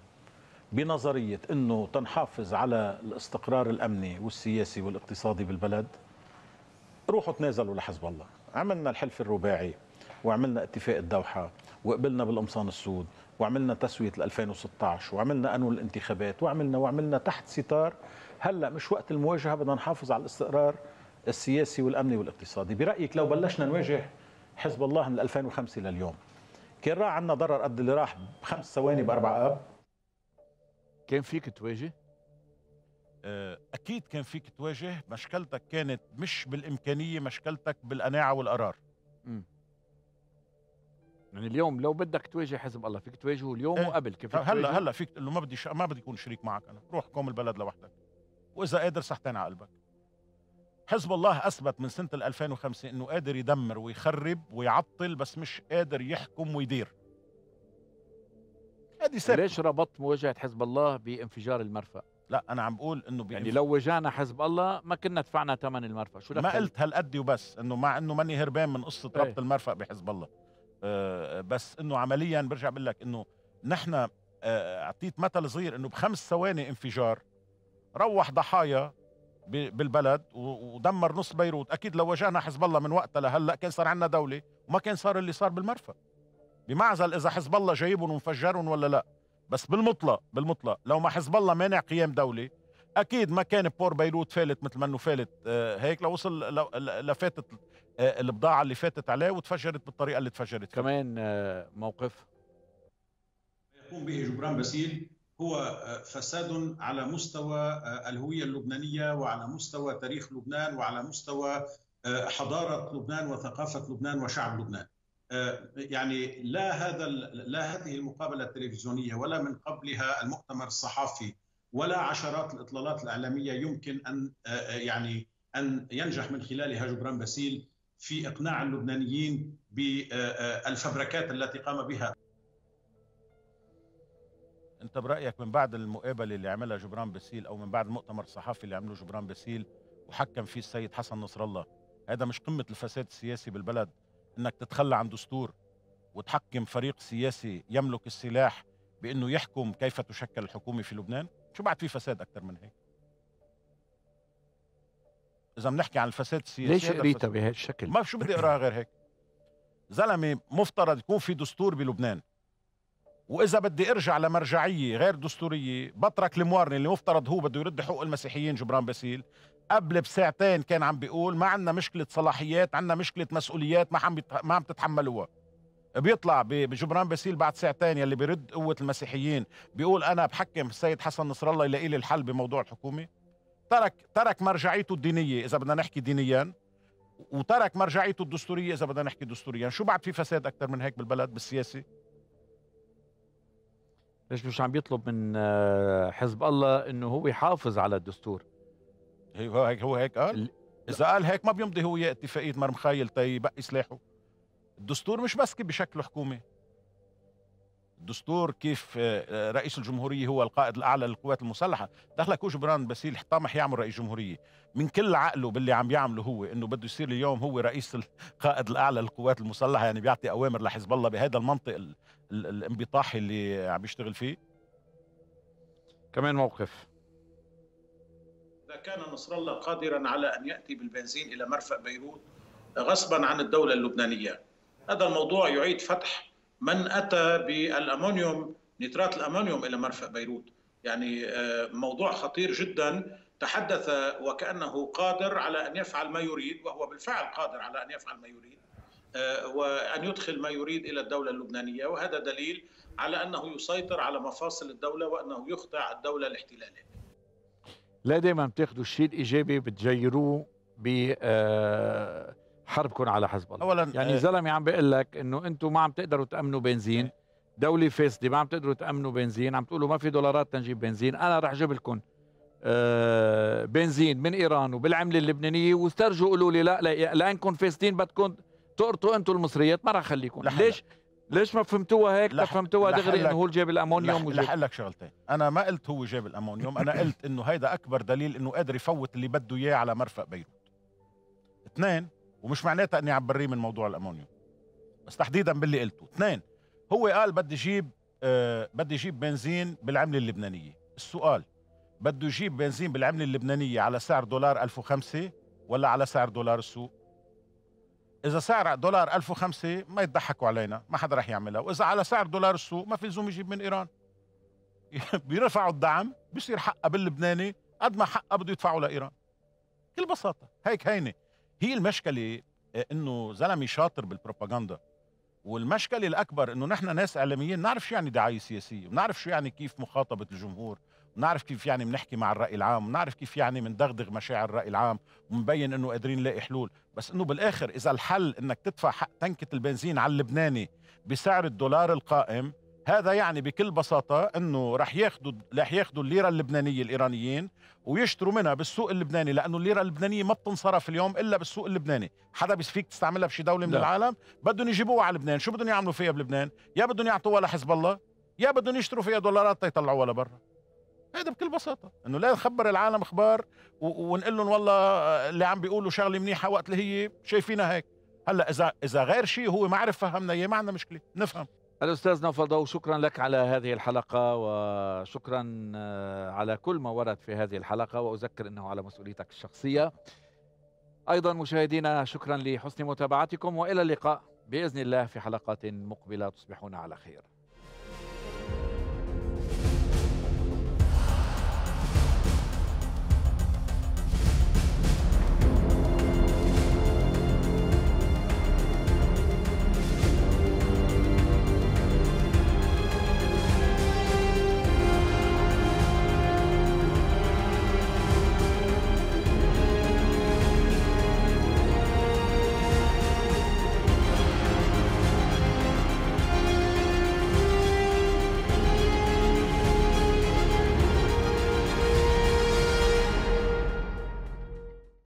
[SPEAKER 2] بنظريه انه تنحافظ على الاستقرار الامني والسياسي والاقتصادي بالبلد روحوا تنازلوا لحزب الله عملنا الحلف الرباعي وعملنا اتفاق الدوحه وقبلنا بالقمصان السود وعملنا تسويه 2016 وعملنا انو الانتخابات وعملنا وعملنا تحت ستار هلا مش وقت المواجهه بدنا نحافظ على الاستقرار السياسي والامني والاقتصادي برايك لو بلشنا نواجه حزب الله من 2005 لليوم كان راح عندنا ضرر قد اللي راح بخمس ثواني باربع اب كان فيك تواجه؟ آه، اكيد كان فيك تواجه مشكلتك كانت مش بالامكانيه مشكلتك بالقناعه والقرار امم يعني اليوم لو بدك تواجه حزب الله فيك تواجهه اليوم إيه؟ وقبل كيف هلا هلا فيك انه ما بدي ش... ما بدي اكون شريك معك انا روح قوم البلد لوحدك واذا قادر صحتين على قلبك حزب الله اثبت من سنه 2005 انه قادر يدمر ويخرب ويعطل بس
[SPEAKER 1] مش قادر يحكم ويدير هذه سابق ليش ربطت مواجهه حزب الله بانفجار المرفأ؟ لا انا عم بقول انه بينف... يعني لو وجعنا حزب الله ما كنا دفعنا ثمن المرفأ شو ما قلت
[SPEAKER 2] هالقد وبس انه مع انه ماني هربان من قصه ايه؟ ربط المرفأ بحزب الله أه بس انه عمليا برجع بقول لك انه نحن آه، اعطيت مثل صغير انه بخمس ثواني انفجار روح ضحايا بالبلد ودمر نص بيروت اكيد لو وجعنا حزب الله من وقتها لهلا كان صار عندنا دوله وما كان صار اللي صار بالمرفأ بمعزل اذا حزب الله جايبهم ومفجرهم ولا لا بس بالمطلق بالمطلق لو ما حزب الله مانع قيام دوله اكيد ما كان بور بيروت فالت مثل ما انه فالت آه، هيك لو وصل لفاتت آه، البضاعه اللي فاتت عليه وتفجرت بالطريقه اللي
[SPEAKER 1] تفجرت كمان آه، موقف
[SPEAKER 2] يقوم به جبران باسيل هو فساد على مستوى الهويه اللبنانيه وعلى مستوى تاريخ لبنان وعلى مستوى حضاره لبنان وثقافه لبنان وشعب لبنان آه، يعني لا هذا لا هذه المقابله التلفزيونيه ولا من قبلها المؤتمر الصحفي ولا عشرات الاطلالات الاعلاميه يمكن ان آه، آه، يعني ان ينجح من خلالها جبران باسيل في اقناع اللبنانيين بالفبركات التي قام بها انت برايك من بعد المقابله اللي عملها جبران باسيل او من بعد المؤتمر الصحفي اللي عمله جبران باسيل وحكم فيه السيد حسن نصر الله هذا مش قمه الفساد السياسي بالبلد انك تتخلى عن دستور وتحكم فريق سياسي يملك السلاح بانه يحكم كيف تشكل الحكومه في لبنان شو بعد في فساد اكثر من هيك اذا بنحكي عن الفساد السياسي ليش قريتها
[SPEAKER 1] بهالشكل ما
[SPEAKER 2] شو بدي اقراها غير هيك زلمه مفترض يكون في دستور بلبنان واذا بدي ارجع لمرجعيه غير دستوريه بترك الموارنه اللي مفترض هو بده يرد حقوق المسيحيين جبران باسيل قبل بساعتين كان عم بيقول ما عندنا مشكله صلاحيات عندنا مشكله مسؤوليات ما عم ما عم تتحملوها بيطلع بجبران باسيل بعد ساعتين يلي بيرد قوه المسيحيين بيقول انا بحكم السيد حسن نصر الله يلاقي لي الحل بموضوع الحكومه ترك ترك مرجعيته الدينيه اذا بدنا نحكي دينيا وترك مرجعيته الدستوريه اذا بدنا نحكي دستوريا شو بعد في فساد اكثر من هيك بالبلد بالسياسي
[SPEAKER 1] ليش مش عم بيطلب من آه، حزب الله انه هو يحافظ على الدستور هو هيك هو هيك
[SPEAKER 2] قال اذا قال هيك ما بيمضي هو اتفاقيه مرمخايل تيبقي سلاحه الدستور مش بس كيف بشكل حكومه الدستور كيف آه، آه، رئيس الجمهورية هو القائد الأعلى للقوات المسلحة دخلك جبران باسيل طامح يعمل رئيس جمهورية من كل عقله باللي عم يعمله هو إنه بده يصير اليوم هو رئيس القائد الأعلى للقوات المسلحة يعني بيعطي أوامر لحزب الله بهذا المنطق الانبطاحي اللي عم يشتغل فيه
[SPEAKER 1] كمان موقف
[SPEAKER 2] كان نصر الله قادرا على ان ياتي بالبنزين الى مرفأ بيروت غصبا عن الدوله اللبنانيه. هذا الموضوع يعيد فتح من اتى بالامونيوم نترات الامونيوم الى مرفأ بيروت. يعني آه، موضوع خطير جدا تحدث وكانه قادر على ان يفعل ما يريد وهو بالفعل قادر على ان يفعل ما يريد. آه، وان يدخل ما يريد الى الدوله اللبنانيه وهذا دليل على انه يسيطر على مفاصل الدوله وانه يخضع الدوله لاحتلاله.
[SPEAKER 1] لا دائما بتاخذوا الشيء الايجابي بتجيروه ب آه، حربكم على حزب الله اولا يعني زلمه آه، عم بقول لك انه انتم ما عم تقدروا تامنوا بنزين إيه. دولة فاسدة ما عم تقدروا تامنوا بنزين عم تقولوا ما في دولارات تنجيب بنزين انا رح جيب لكم آه بنزين من ايران وبالعمله اللبنانيه واسترجوا قولوا لي لا لانكم فاسدين بدكم تقرطوا انتم المصريات ما رح اخليكم ليش ليش ما فهمتوها هيك لح... فهمتوها دغري انه هو جاب الامونيوم لح... وجاب لك
[SPEAKER 2] شغلتين انا ما قلت هو جاب الامونيوم انا قلت انه هيدا اكبر دليل انه قادر يفوت اللي بده اياه على مرفق بيروت اثنين ومش معناتها اني عم بريه من موضوع الامونيوم بس تحديدا باللي قلته اثنين هو قال بدي اجيب آه بدي اجيب بنزين بالعمله اللبنانيه السؤال بده يجيب بنزين بالعمله اللبنانيه على سعر دولار 1005 ولا على سعر دولار السوق اذا سعر دولار 1005 ما يضحكوا علينا ما حدا رح يعملها واذا على سعر دولار السوق ما في لزوم يجيب من ايران بيرفعوا الدعم بيصير حقها باللبناني قد ما حقها بده يدفعوا لايران بكل بساطه هيك هينه هي المشكله آه، انه زلمه شاطر بالبروباغندا والمشكله الاكبر انه نحن ناس اعلاميين نعرف شو يعني دعايه سياسيه ونعرف شو يعني كيف مخاطبه الجمهور نعرف كيف يعني بنحكي مع الرأي العام نعرف كيف يعني بندغدغ مشاعر الرأي العام ومبين انه قادرين نلاقي حلول بس انه بالاخر اذا الحل انك تدفع حق تنكة البنزين على اللبناني بسعر الدولار القائم هذا يعني بكل بساطة انه رح ياخذوا رح ياخذوا الليرة اللبنانية الايرانيين ويشتروا منها بالسوق اللبناني لانه الليرة اللبنانية ما بتنصرف اليوم الا بالسوق اللبناني، حدا فيك تستعملها بشي دولة من لا. نعم. العالم، بدهم يجيبوها على لبنان، شو بدهم يعملوا فيها بلبنان؟ يا بدهم يعطوها لحزب الله يا بدهم يشتروا فيها دولارات تيطلعوها لبرا هذا بكل بساطة انه لا نخبر العالم اخبار ونقول لهم والله آه، اللي عم بيقولوا شغلة منيحة وقت اللي هي شايفينها هيك هلا اذا اذا غير شيء هو ما عرف فهمنا اياه ما عندنا مشكلة نفهم
[SPEAKER 1] الأستاذ نوف ضو شكرا لك على هذه الحلقة وشكرا آه، على كل ما ورد في هذه الحلقة وأذكر أنه على مسؤوليتك الشخصية أيضا مشاهدينا شكرا لحسن متابعتكم وإلى اللقاء بإذن الله في حلقات مقبلة تصبحون على خير